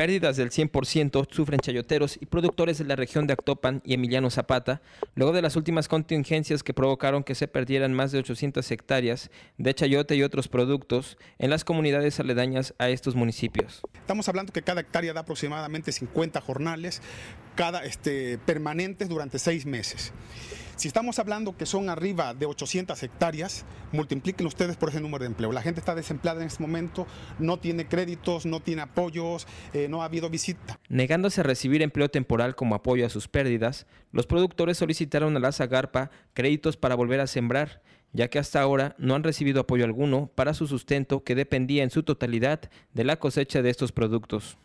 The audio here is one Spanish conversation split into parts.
pérdidas del 100% sufren chayoteros y productores de la región de Actopan y Emiliano Zapata, luego de las últimas contingencias que provocaron que se perdieran más de 800 hectáreas de chayote y otros productos en las comunidades aledañas a estos municipios. Estamos hablando que cada hectárea da aproximadamente 50 jornales, cada este, permanentes durante seis meses. Si estamos hablando que son arriba de 800 hectáreas, multipliquen ustedes por ese número de empleo. La gente está desempleada en este momento, no tiene créditos, no tiene apoyos, eh, no ha habido visita. Negándose a recibir empleo temporal como apoyo a sus pérdidas, los productores solicitaron a la Zagarpa créditos para volver a sembrar ya que hasta ahora no han recibido apoyo alguno para su sustento que dependía en su totalidad de la cosecha de estos productos.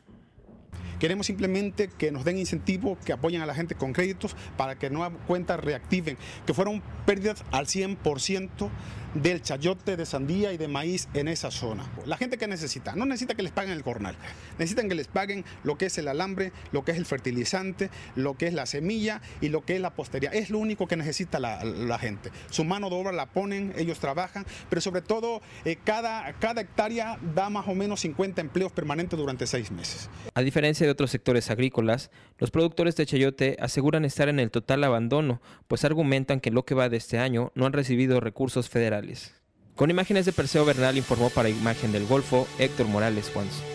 Queremos simplemente que nos den incentivos, que apoyen a la gente con créditos para que nuevas cuentas reactiven, que fueron pérdidas al 100% del chayote de sandía y de maíz en esa zona. La gente que necesita, no necesita que les paguen el jornal, necesitan que les paguen lo que es el alambre, lo que es el fertilizante, lo que es la semilla y lo que es la postería. Es lo único que necesita la, gente. Su mano de obra la ponen, ellos trabajan, pero sobre todo eh, cada, cada hectárea da más o menos 50 empleos permanentes durante seis meses. A diferencia de otros sectores agrícolas, los productores de chayote aseguran estar en el total abandono, pues argumentan que lo que va de este año no han recibido recursos federales. Con imágenes de Perseo Bernal informó para Imagen del Golfo Héctor Morales Juanzo.